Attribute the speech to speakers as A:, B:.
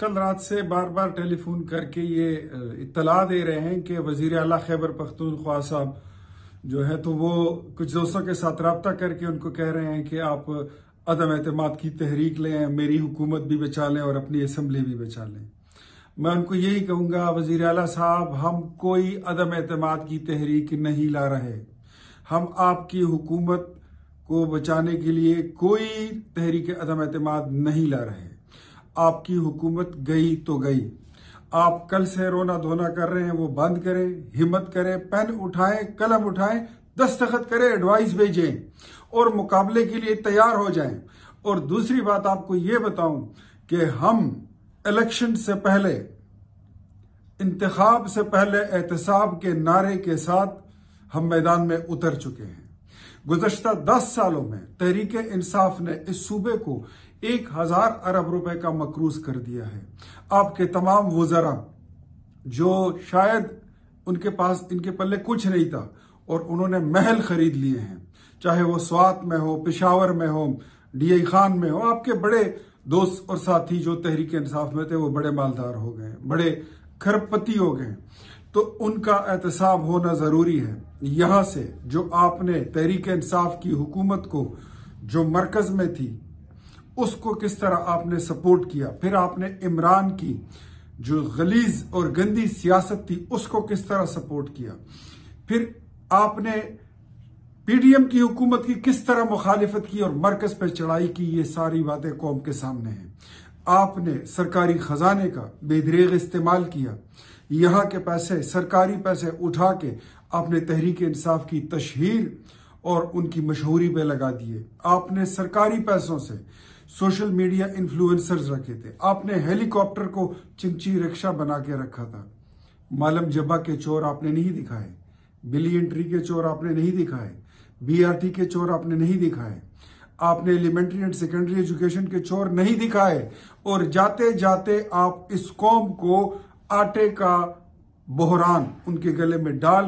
A: कल रात से बार बार टेलीफोन करके ये इतला दे रहे हैं कि वजीर अला खैबर पख्तूनख्वा साहब जो है तो वो कुछ दोस्तों के साथ रबता करके उनको कह रहे हैं कि आप अदम अतमाद की तहरीक लें मेरी हुकूमत भी बचा लें और अपनी असम्बली भी बचा लें मैं उनको यही कहूंगा वजीर अला साहब हम कोई अदम एतम की तहरीक नहीं ला रहे हम आपकी हुकूमत को बचाने के लिए कोई तहरीक अदम अतमाद नहीं ला रहे आपकी हुकूमत गई तो गई आप कल से रोना धोना कर रहे हैं वो बंद करें हिम्मत करें पेन उठाएं कलम उठाएं दस्तखत करें एडवाइस भेजें और मुकाबले के लिए तैयार हो जाएं और दूसरी बात आपको ये बताऊं कि हम इलेक्शन से पहले इंतखाब से पहले एहतसाब के नारे के साथ हम मैदान में उतर चुके हैं गुजशत दस सालों में तहरीक इंसाफ ने इस सूबे को एक हजार अरब रुपए का मकरूज कर दिया है आपके तमाम वजरा जो शायद उनके पास इनके पल्ले कुछ नहीं था और उन्होंने महल खरीद लिए हैं चाहे वो स्वात में हो पिशावर में हो डी खान में हो आपके बड़े दोस्त और साथी जो तहरीक इंसाफ में थे वो बड़े मालदार हो गए बड़े खरपति हो गए तो उनका एहतसाब होना ज़रूरी है यहां से जो आपने तहरीक इंसाफ की हुकूमत को जो मरकज़ में थी उसको किस तरह आपने सपोर्ट किया फिर आपने इमरान की जो गलीज और गंदी सियासत थी उसको किस तरह सपोर्ट किया फिर आपने पीडीएम की हुकूमत की किस तरह मुखालिफत की और मरकज पर चढ़ाई की ये सारी बातें कौम के सामने हैं आपने सरकारी खजाने का बेदरेग इस्तेमाल किया यहाँ के पैसे सरकारी पैसे उठा के आपने तहरीक इंसाफ की तशहर और उनकी मशहूरी पे लगा दिए आपने सरकारी पैसों से सोशल मीडिया इन्फ्लुएंसर्स रखे थे आपने हेलीकॉप्टर को चिंची रिक्शा बना के रखा था मालम जब्बा के चोर आपने नहीं दिखाए बिली एंट्री के चोर आपने नहीं दिखाए बीआरटी के चोर आपने नहीं दिखाए आपने एलिमेंट्री एंड सेकेंडरी एजुकेशन के चोर नहीं दिखाए और जाते जाते आप इस कौम को आटे का बोहरान उनके गले में डाल